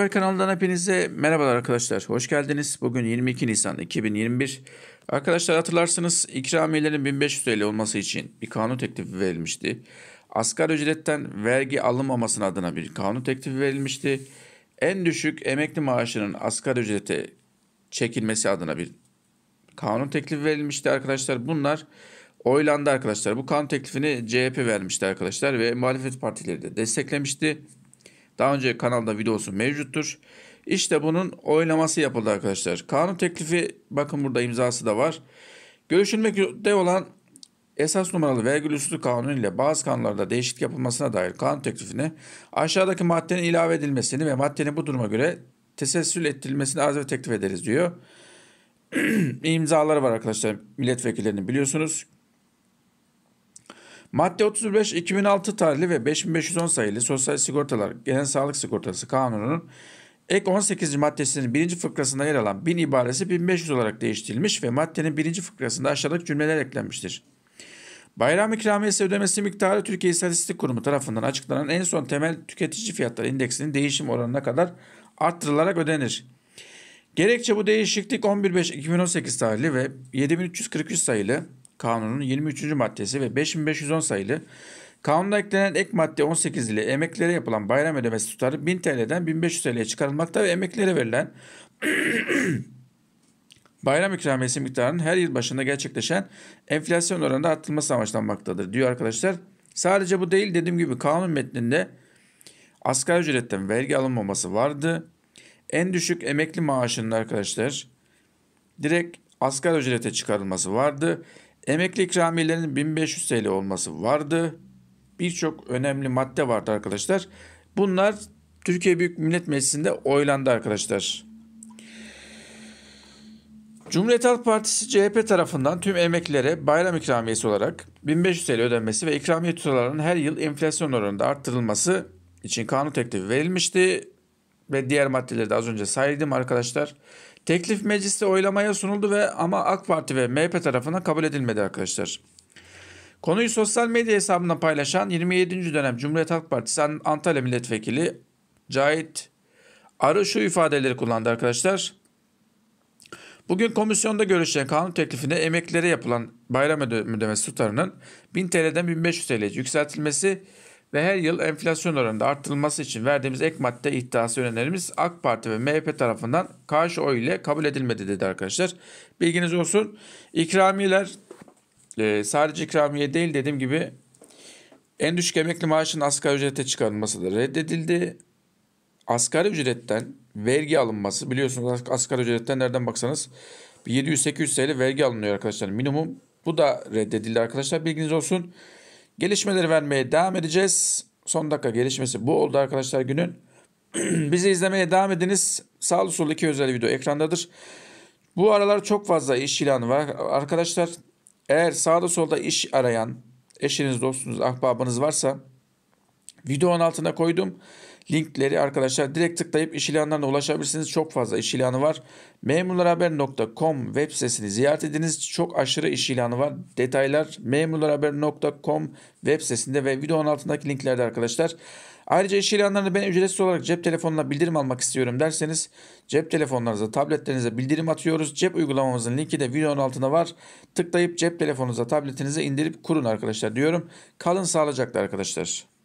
Akber kanalından hepinize merhabalar arkadaşlar. Hoş geldiniz. Bugün 22 Nisan 2021. Arkadaşlar hatırlarsınız ikramiyelerin 1500 TL olması için bir kanun teklifi verilmişti. Asgari ücretten vergi alınmamasının adına bir kanun teklifi verilmişti. En düşük emekli maaşının asgari ücrete çekilmesi adına bir kanun teklifi verilmişti arkadaşlar. Bunlar oylandı arkadaşlar. Bu kanun teklifini CHP vermişti arkadaşlar ve muhalefet partileri de desteklemişti. Daha önce kanalda videosu mevcuttur. İşte bunun oylaması yapıldı arkadaşlar. Kanun teklifi bakın burada imzası da var. Görüşülmekte olan esas numaralı vergi üstü kanunu ile bazı kanunlarda değişiklik yapılmasına dair kanun teklifini aşağıdaki maddenin ilave edilmesini ve maddenin bu duruma göre tesessül ettirilmesini arz ve teklif ederiz diyor. İmzaları var arkadaşlar milletvekillerinin biliyorsunuz. Madde 35 2006 tarihli ve 5510 sayılı Sosyal Sigortalar Genel Sağlık Sigortası Kanunu'nun ek 18. maddesinin 1. fıkrasında yer alan 1000 ibaresi 1500 olarak değiştirilmiş ve maddenin 1. fıkrasında aşağıdaki cümleler eklenmiştir. Bayram ikramiyesi ödemesi miktarı Türkiye İstatistik Kurumu tarafından açıklanan en son temel tüketici fiyatları indeksinin değişim oranına kadar arttırılarak ödenir. Gerekçe bu değişiklik 11.5.2018 tarihli ve 7343 sayılı Kanunu'nun 23. maddesi ve 5510 sayılı kanunda eklenen ek madde 18 ile emeklere yapılan bayram ödemesi tutarı 1000 TL'den 1500 TL'ye çıkarılmakta ve emeklere verilen bayram ikramiyesi miktarının her yıl başında gerçekleşen enflasyon oranında arttırılması amaçlanmaktadır diyor arkadaşlar. Sadece bu değil dediğim gibi kanun metninde asgari ücretten vergi alınmaması vardı. En düşük emekli maaşının arkadaşlar direkt asgari ücrete çıkarılması vardı. Emekli ikramiyelerinin 1500 TL olması vardı. Birçok önemli madde vardı arkadaşlar. Bunlar Türkiye Büyük Millet Meclisi'nde oylandı arkadaşlar. Cumhuriyet Halk Partisi CHP tarafından tüm emeklilere bayram ikramiyesi olarak 1500 TL ödenmesi ve ikramiye tutarlarının her yıl enflasyon oranında arttırılması için kanun teklifi verilmişti ve diğer maddeleri de az önce saydım arkadaşlar. Teklif mecliste oylamaya sunuldu ve ama AK Parti ve MHP tarafından kabul edilmedi arkadaşlar. Konuyu sosyal medya hesabından paylaşan 27. dönem Cumhuriyet Halk Partisi Antalya Milletvekili Cahit Arı şu ifadeleri kullandı arkadaşlar. Bugün komisyonda görüşen kanun teklifinde emeklilere yapılan bayram ödemesi tutarının 1000 TL'den 1500 TL'ye yükseltilmesi ve her yıl enflasyon oranında artırılması için verdiğimiz ek madde iddiası önerimiz AK Parti ve MHP tarafından karşı oy ile kabul edilmedi dedi arkadaşlar. Bilginiz olsun. İkramiyeler e, sadece ikramiye değil dediğim gibi en düşük emekli maaşının asgari ücrete çıkarılması da reddedildi. Asgari ücretten vergi alınması biliyorsunuz asgari ücretten nereden baksanız 700-800 TL vergi alınıyor arkadaşlar minimum. Bu da reddedildi arkadaşlar bilginiz olsun. Gelişmeleri vermeye devam edeceğiz. Son dakika gelişmesi bu oldu arkadaşlar günün. Bizi izlemeye devam ediniz. Sağlı sol iki özel video ekrandadır. Bu aralar çok fazla iş ilanı var. Arkadaşlar eğer sağda solda iş arayan eşiniz, dostunuz, ahbabınız varsa Videonun altına koydum. Linkleri arkadaşlar direkt tıklayıp iş ilanlarına ulaşabilirsiniz. Çok fazla iş ilanı var. memurlarhaber.com web sitesini ziyaret ediniz. Çok aşırı iş ilanı var. Detaylar memurlarhaber.com web sitesinde ve videonun altındaki linklerde arkadaşlar. Ayrıca iş ilanlarını ben ücretsiz olarak cep telefonuna bildirim almak istiyorum derseniz cep telefonlarınıza, tabletlerinize bildirim atıyoruz. Cep uygulamamızın linki de videonun altında var. Tıklayıp cep telefonunuza, tabletinize indirip kurun arkadaşlar diyorum. Kalın sağlıcakla arkadaşlar.